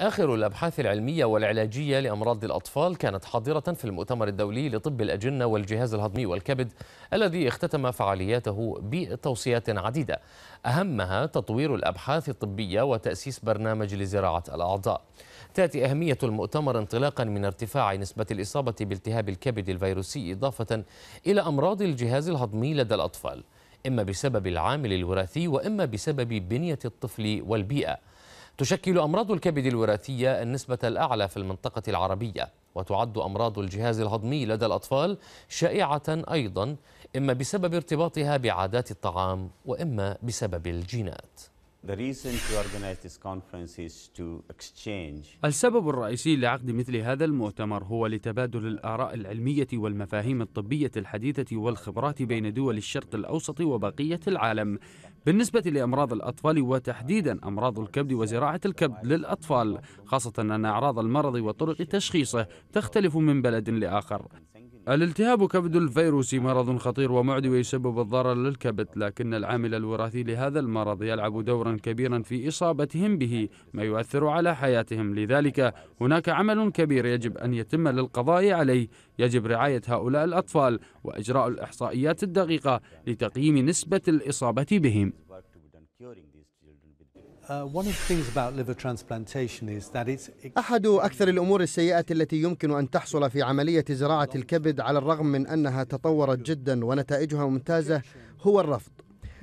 آخر الأبحاث العلمية والعلاجية لأمراض الأطفال كانت حاضرة في المؤتمر الدولي لطب الأجنة والجهاز الهضمي والكبد الذي اختتم فعالياته بتوصيات عديدة أهمها تطوير الأبحاث الطبية وتأسيس برنامج لزراعة الأعضاء تأتي أهمية المؤتمر انطلاقا من ارتفاع نسبة الإصابة بالتهاب الكبد الفيروسي إضافة إلى أمراض الجهاز الهضمي لدى الأطفال إما بسبب العامل الوراثي وإما بسبب بنية الطفل والبيئة تشكل أمراض الكبد الوراثية النسبة الأعلى في المنطقة العربية وتعد أمراض الجهاز الهضمي لدى الأطفال شائعة أيضا إما بسبب ارتباطها بعادات الطعام وإما بسبب الجينات السبب الرئيسي لعقد مثل هذا المؤتمر هو لتبادل الآراء العلمية والمفاهيم الطبية الحديثة والخبرات بين دول الشرق الأوسط وبقية العالم بالنسبة لأمراض الأطفال وتحديدا أمراض الكبد وزراعة الكبد للأطفال خاصة أن أعراض المرض وطرق تشخيصه تختلف من بلد لآخر الالتهاب كبد الفيروس مرض خطير ومعدي ويسبب الضرر للكبد لكن العامل الوراثي لهذا المرض يلعب دورا كبيرا في إصابتهم به ما يؤثر على حياتهم لذلك هناك عمل كبير يجب أن يتم للقضاء عليه يجب رعاية هؤلاء الأطفال وإجراء الإحصائيات الدقيقة لتقييم نسبة الإصابة بهم Uh, أحد أكثر الأمور السيئة التي يمكن أن تحصل في عملية زراعة الكبد على الرغم من أنها تطورت جدا ونتائجها ممتازة هو الرفض.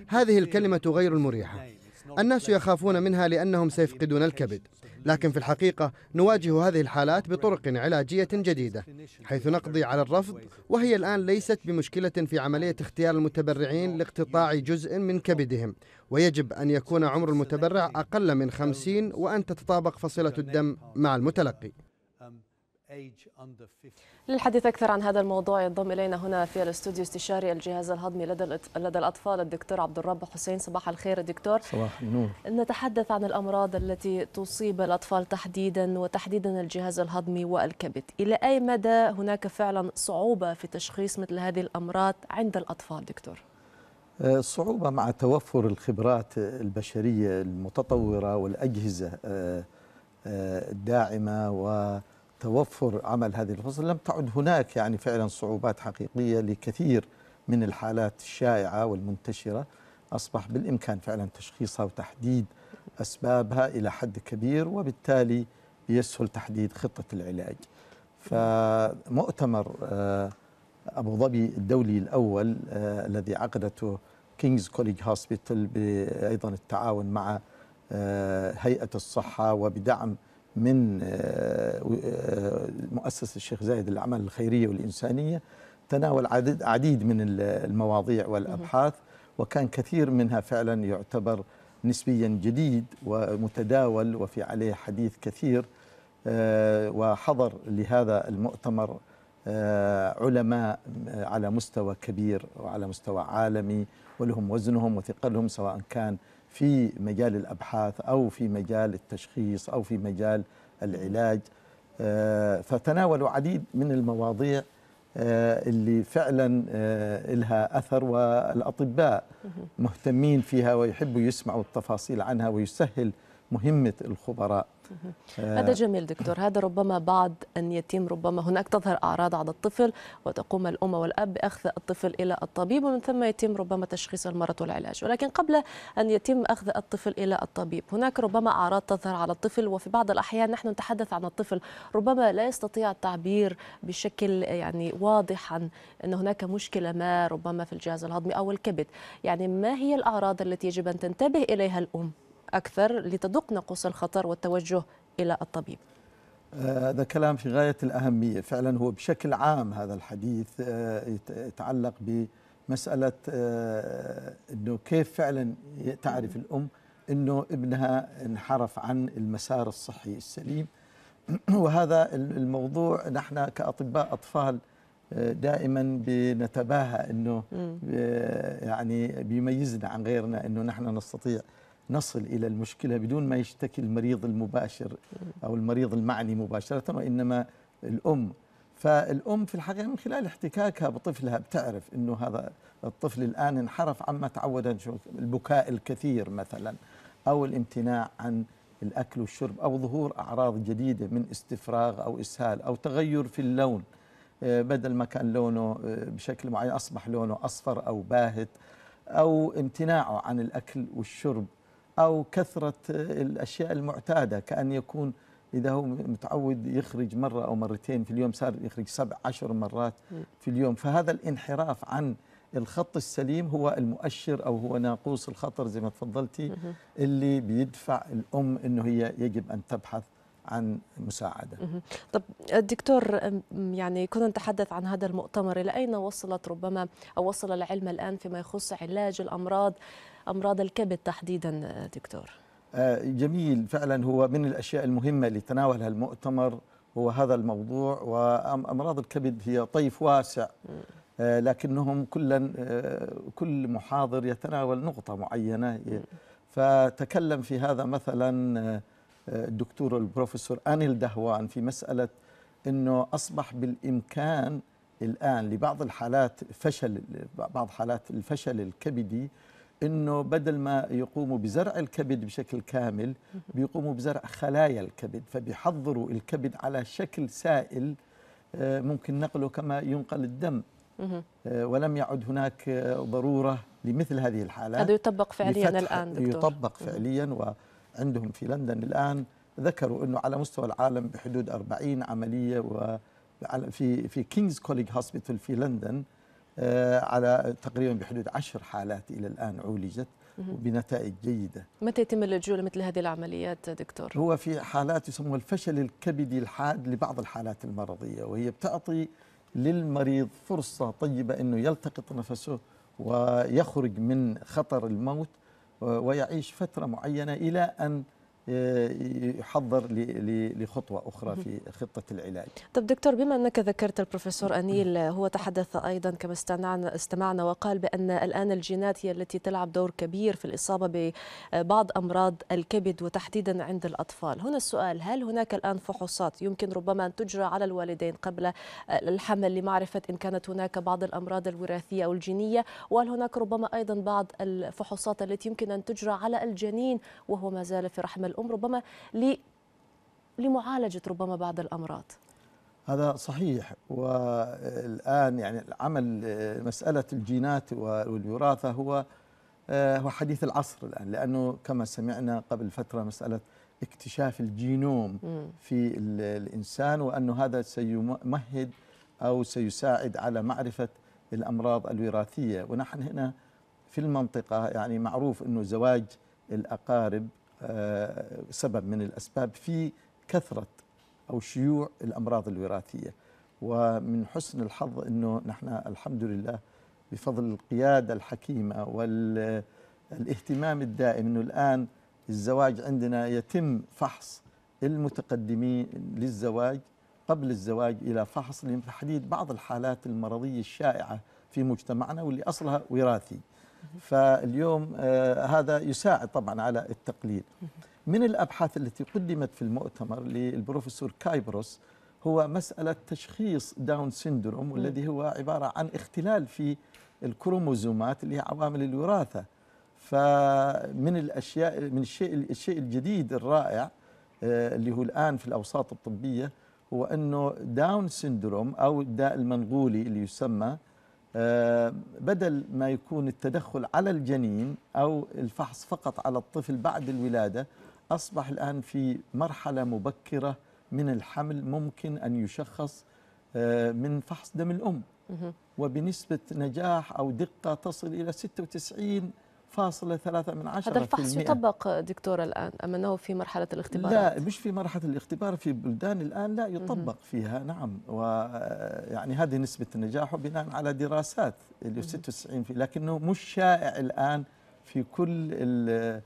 هذه الكلمة غير المريحة. الناس يخافون منها لأنهم سيفقدون الكبد لكن في الحقيقة نواجه هذه الحالات بطرق علاجية جديدة حيث نقضي على الرفض وهي الآن ليست بمشكلة في عملية اختيار المتبرعين لاقتطاع جزء من كبدهم ويجب أن يكون عمر المتبرع أقل من خمسين وأن تتطابق فصيلة الدم مع المتلقي للحديث أكثر عن هذا الموضوع ينضم إلينا هنا في الاستوديو استشاري الجهاز الهضمي لدى لدى الأطفال الدكتور عبد الرب حسين صباح الخير دكتور صباح النور نتحدث عن الأمراض التي تصيب الأطفال تحديدا وتحديدا الجهاز الهضمي والكبد إلى أي مدى هناك فعلا صعوبة في تشخيص مثل هذه الأمراض عند الأطفال دكتور؟ آه، صعوبه مع توفر الخبرات البشرية المتطورة والأجهزة آه، آه، الداعمة و توفر عمل هذه الفصل لم تعد هناك يعني فعلا صعوبات حقيقية لكثير من الحالات الشائعة والمنتشرة أصبح بالإمكان فعلا تشخيصها وتحديد أسبابها إلى حد كبير وبالتالي يسهل تحديد خطة العلاج فمؤتمر آه، أبو ظبي الدولي الأول آه، الذي عقدته كينجز كوليج هوسبيتال أيضا التعاون مع آه، هيئة الصحة وبدعم من آه، آه، مؤسسة الشيخ زايد للأعمال الخيرية والإنسانية تناول عدد عديد من المواضيع والأبحاث وكان كثير منها فعلا يعتبر نسبيا جديد ومتداول وفي عليه حديث كثير آه، وحضر لهذا المؤتمر علماء على مستوى كبير وعلى مستوى عالمي ولهم وزنهم وثقلهم سواء كان في مجال الأبحاث أو في مجال التشخيص أو في مجال العلاج آه، فتناولوا عديد من المواضيع آه، اللي فعلا آه، لها أثر والأطباء مهتمين فيها ويحبوا يسمعوا التفاصيل عنها ويسهل مهمة الخبراء هذا جميل دكتور هذا ربما بعد أن يتم ربما هناك تظهر أعراض على الطفل وتقوم الأم والأب بأخذ الطفل إلى الطبيب ومن ثم يتم ربما تشخيص المرض والعلاج ولكن قبل أن يتم أخذ الطفل إلى الطبيب هناك ربما أعراض تظهر على الطفل وفي بعض الأحيان نحن نتحدث عن الطفل ربما لا يستطيع التعبير بشكل يعني واضح عن أن هناك مشكلة ما ربما في الجهاز الهضمي أو الكبد يعني ما هي الأعراض التي يجب أن تنتبه إليها الأم؟ أكثر لتدق نقص الخطر والتوجه إلى الطبيب آه، هذا كلام في غاية الأهمية فعلا هو بشكل عام هذا الحديث آه، يتعلق بمسألة آه، أنه كيف فعلا تعرف الأم أنه ابنها انحرف عن المسار الصحي السليم وهذا الموضوع نحن كأطباء أطفال دائما بنتباهى أنه يعني بيميزنا عن غيرنا أنه نحن نستطيع نصل إلى المشكلة بدون ما يشتكي المريض المباشر أو المريض المعني مباشرة وإنما الأم فالأم في الحقيقة من خلال احتكاكها بطفلها بتعرف أنه هذا الطفل الآن انحرف عما تعود البكاء الكثير مثلا أو الامتناع عن الأكل والشرب أو ظهور أعراض جديدة من استفراغ أو إسهال أو تغير في اللون آه، بدل ما كان لونه آه، بشكل معين أصبح لونه أصفر أو باهت أو امتناعه عن الأكل والشرب أو كثرة الأشياء المعتادة كأن يكون إذا هو متعود يخرج مرة أو مرتين في اليوم صار يخرج سبع عشر مرات في اليوم فهذا الانحراف عن الخط السليم هو المؤشر أو هو ناقوس الخطر زي ما تفضلتي اللي بيدفع الأم أنه هي يجب أن تبحث عن مساعدة طب الدكتور يعني كنا نتحدث عن هذا المؤتمر إلى أين وصلت ربما أو وصل العلم الآن فيما يخص علاج الأمراض أمراض الكبد تحديدا دكتور آه، جميل فعلا هو من الأشياء المهمة اللي تناولها المؤتمر هو هذا الموضوع وأمراض الكبد هي طيف واسع آه، لكنهم كلا آه، كل محاضر يتناول نقطة معينة فتكلم في هذا مثلا الدكتور البروفيسور أنيل دهوان في مسألة أنه أصبح بالإمكان الآن لبعض الحالات فشل بعض حالات الفشل الكبدي انه بدل ما يقوموا بزرع الكبد بشكل كامل بيقوموا بزرع خلايا الكبد فبيحضروا الكبد على شكل سائل آه، ممكن نقله كما ينقل الدم آه، ولم يعد هناك آه، ضروره لمثل هذه الحالات هذا يطبق فعليا الان دكتور يطبق فعليا وعندهم في لندن الان ذكروا انه على مستوى العالم بحدود 40 عمليه و في في كينجز كوليج هوسبيتال في لندن آه، على تقريبا بحدود عشر حالات إلى الآن عولجت وبنتائج جيدة متى يتم اللجوء لمثل هذه العمليات دكتور؟ هو في حالات يسمى الفشل الكبدي الحاد لبعض الحالات المرضية وهي بتعطي للمريض فرصة طيبة أنه يلتقط نفسه ويخرج من خطر الموت ويعيش فترة معينة إلى أن يحضر لخطوة أخرى في خطة العلاج طب دكتور بما أنك ذكرت البروفيسور أنيل هو تحدث أيضا كما استمعنا, استمعنا وقال بأن الآن الجينات هي التي تلعب دور كبير في الإصابة ببعض أمراض الكبد وتحديدا عند الأطفال هنا السؤال هل هناك الآن فحوصات يمكن ربما أن تجرى على الوالدين قبل الحمل لمعرفة إن كانت هناك بعض الأمراض الوراثية أو الجينية وهل هناك ربما أيضا بعض الفحوصات التي يمكن أن تجرى على الجنين وهو ما زال في رحم الام ربما لمعالجه ربما بعض الامراض هذا صحيح والان يعني العمل مساله الجينات والوراثه هو آه، هو حديث العصر الان لانه كما سمعنا قبل فتره مساله اكتشاف الجينوم في الانسان وانه هذا سيمهد او سيساعد على معرفه الامراض الوراثيه ونحن هنا في المنطقه يعني معروف انه زواج الاقارب آه، سبب من الأسباب في كثرة أو شيوع الأمراض الوراثية ومن حسن الحظ أنه نحن الحمد لله بفضل القيادة الحكيمة والاهتمام الدائم أنه الآن الزواج عندنا يتم فحص المتقدمين للزواج قبل الزواج إلى فحص لتحديد بعض الحالات المرضية الشائعة في مجتمعنا واللي أصلها وراثي فاليوم آه، هذا يساعد طبعا على التقليل من الأبحاث التي قدمت في المؤتمر للبروفيسور كايبروس هو مسألة تشخيص داون سيندروم والذي هو عبارة عن اختلال في الكروموزومات اللي هي عوامل الوراثة فمن الأشياء من الشيء الشيء الجديد الرائع آه، اللي هو الآن في الأوساط الطبية هو أنه داون سيندروم أو الداء المنغولي اللي يسمى آه، بدل ما يكون التدخل على الجنين أو الفحص فقط على الطفل بعد الولادة أصبح الآن في مرحلة مبكرة من الحمل ممكن أن يشخص آه، من فحص دم الأم وبنسبة نجاح أو دقة تصل إلى 96 فاصلة ثلاثة من عشرة هذا الفحص يطبق دكتور الآن أم أنه في مرحلة الاختبار لا مش في مرحلة الاختبار في بلدان الآن لا يطبق فيها نعم ويعني آه، هذه نسبة النجاح بناء على دراسات اللي 96 في لكنه مش شائع الآن في كل آه،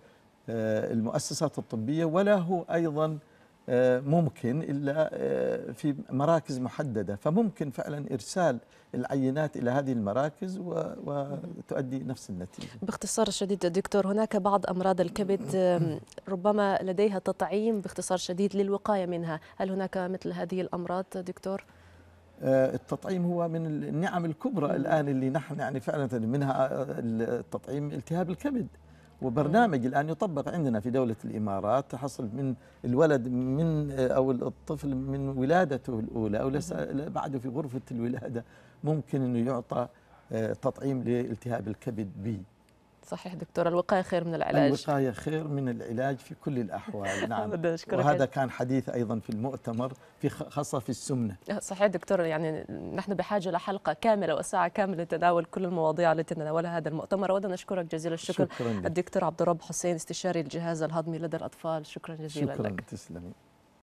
المؤسسات الطبية ولا هو أيضا آه، ممكن إلا آه، في مراكز محددة فممكن فعلا إرسال العينات إلى هذه المراكز وتؤدي نفس النتيجة باختصار شديد دكتور هناك بعض أمراض الكبد ربما لديها تطعيم باختصار شديد للوقاية منها هل هناك مثل هذه الأمراض دكتور؟ آه، التطعيم هو من النعم الكبرى الآن اللي نحن يعني فعلا منها التطعيم التهاب الكبد وبرنامج الآن يطبق عندنا في دولة الإمارات تحصل من الولد من أو الطفل من ولادته الأولى أو لسه بعده في غرفة الولادة ممكن أنه يعطى آه، تطعيم لالتهاب الكبد بي صحيح دكتور الوقاية خير من العلاج الوقاية خير من العلاج في كل الأحوال نعم وهذا كان حديث أيضا في المؤتمر في خاصة في السمنة صحيح دكتور يعني نحن بحاجة لحلقة كاملة وساعة كاملة لتناول كل المواضيع التي تناولها هذا المؤتمر أود أن أشكرك جزيل الشكر شكرا الدكتور عبد الرب حسين استشاري الجهاز الهضمي لدى الأطفال شكرا جزيلا شكرا لك شكرا تسلمي